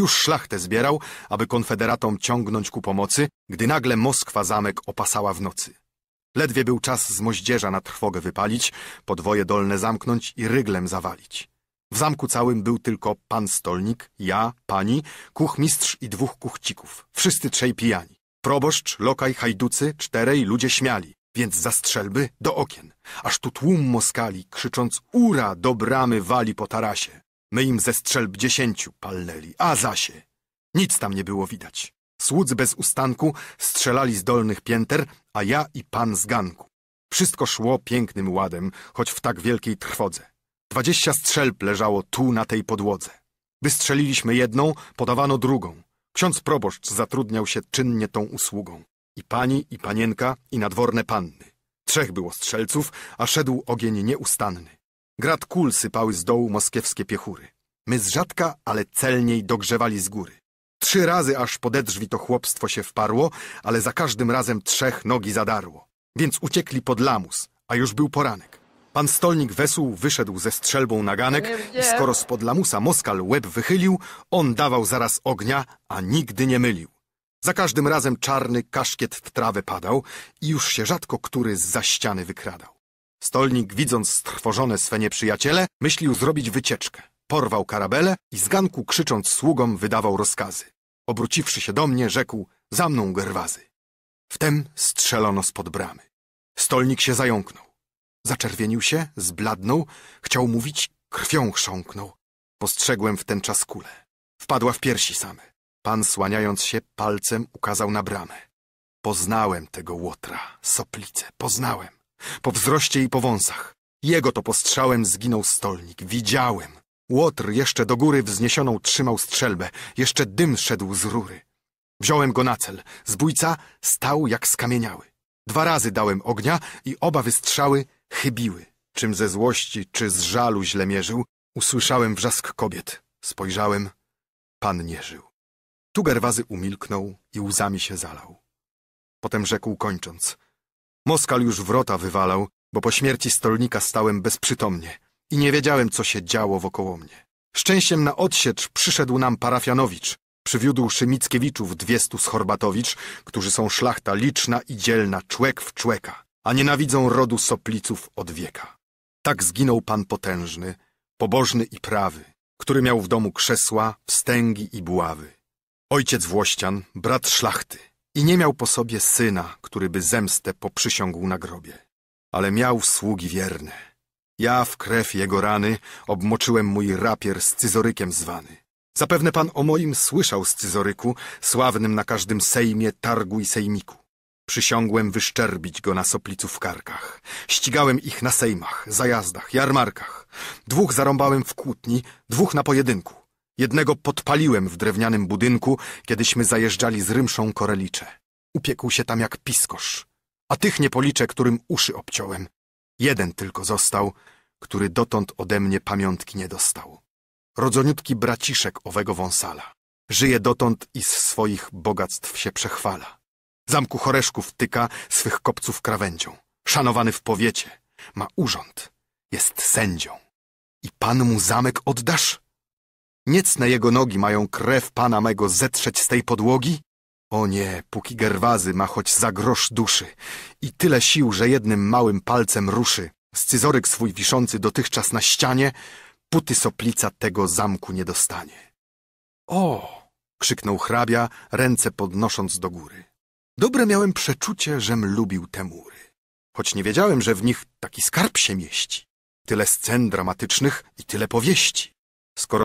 już szlachtę zbierał, aby konfederatom ciągnąć ku pomocy, gdy nagle Moskwa zamek opasała w nocy. Ledwie był czas z moździerza na trwogę wypalić, podwoje dolne zamknąć i ryglem zawalić. W zamku całym był tylko pan stolnik, ja, pani, kuchmistrz i dwóch kuchcików, wszyscy trzej pijani. Proboszcz, lokaj, hajducy, czterej ludzie śmiali, więc za strzelby do okien. Aż tu tłum moskali, krzycząc ura, do bramy wali po tarasie. My im ze strzelb dziesięciu palnęli, a zasie. Nic tam nie było widać. Słudzy bez ustanku strzelali z dolnych pięter, a ja i pan z ganku. Wszystko szło pięknym ładem, choć w tak wielkiej trwodze. Dwadzieścia strzelb leżało tu na tej podłodze. Wystrzeliliśmy jedną, podawano drugą. Ksiądz proboszcz zatrudniał się czynnie tą usługą. I pani, i panienka, i nadworne panny. Trzech było strzelców, a szedł ogień nieustanny. Grad kul sypały z dołu moskiewskie piechury. My z rzadka, ale celniej dogrzewali z góry. Trzy razy aż pode drzwi to chłopstwo się wparło, ale za każdym razem trzech nogi zadarło. Więc uciekli pod lamus, a już był poranek. Pan stolnik wesół wyszedł ze strzelbą naganek i skoro spod lamusa Moskal łeb wychylił, on dawał zaraz ognia, a nigdy nie mylił. Za każdym razem czarny kaszkiet w trawę padał i już się rzadko który z za ściany wykradał. Stolnik, widząc strwożone swe nieprzyjaciele, myślił zrobić wycieczkę. Porwał karabelę i z ganku, krzycząc sługom, wydawał rozkazy. Obróciwszy się do mnie, rzekł – za mną, gerwazy. Wtem strzelono spod bramy. Stolnik się zająknął. Zaczerwienił się, zbladnął, chciał mówić, krwią chrząknął. Postrzegłem w ten czas kulę. Wpadła w piersi same. Pan, słaniając się, palcem ukazał na bramę. Poznałem tego łotra, soplicę, poznałem. Po wzroście i po wąsach. Jego to postrzałem zginął stolnik. Widziałem. Łotr jeszcze do góry wzniesioną trzymał strzelbę. Jeszcze dym szedł z rury. Wziąłem go na cel. Zbójca stał jak skamieniały. Dwa razy dałem ognia i oba wystrzały chybiły. Czym ze złości, czy z żalu źle mierzył, usłyszałem wrzask kobiet. Spojrzałem. Pan nie żył. Tu Gerwazy umilknął i łzami się zalał. Potem rzekł kończąc – Moskal już wrota wywalał, bo po śmierci stolnika stałem bezprzytomnie i nie wiedziałem, co się działo wokoło mnie. Szczęściem na odsiecz przyszedł nam parafianowicz. Przywiódł Szymickiewiczów dwiestu z Horbatowicz, którzy są szlachta liczna i dzielna, człek w człeka, a nienawidzą rodu Sopliców od wieka. Tak zginął pan potężny, pobożny i prawy, który miał w domu krzesła, wstęgi i buławy. Ojciec Włościan, brat szlachty. I nie miał po sobie syna, któryby zemstę poprzysiągł na grobie, ale miał sługi wierne. Ja w krew jego rany obmoczyłem mój rapier scyzorykiem zwany. Zapewne pan o moim słyszał scyzoryku, sławnym na każdym sejmie, targu i sejmiku. Przysiągłem wyszczerbić go na soplicu w karkach. Ścigałem ich na sejmach, zajazdach, jarmarkach. Dwóch zarąbałem w kłótni, dwóch na pojedynku. Jednego podpaliłem w drewnianym budynku, kiedyśmy zajeżdżali z Rymszą Korelicze. Upiekł się tam jak piskosz. A tych nie policzę, którym uszy obciąłem. Jeden tylko został, który dotąd ode mnie pamiątki nie dostał. Rodzoniutki braciszek owego wąsala. Żyje dotąd i z swoich bogactw się przechwala. Zamku Choreszków tyka swych kopców krawędzią. Szanowany w powiecie. Ma urząd. Jest sędzią. I pan mu zamek oddasz? Niecne jego nogi mają krew pana mego zetrzeć z tej podłogi? O nie, póki Gerwazy ma choć za grosz duszy i tyle sił, że jednym małym palcem ruszy, scyzoryk swój wiszący dotychczas na ścianie, puty soplica tego zamku nie dostanie. O! krzyknął hrabia, ręce podnosząc do góry. Dobre miałem przeczucie, żem lubił te mury, choć nie wiedziałem, że w nich taki skarb się mieści. Tyle scen dramatycznych i tyle powieści. Skoro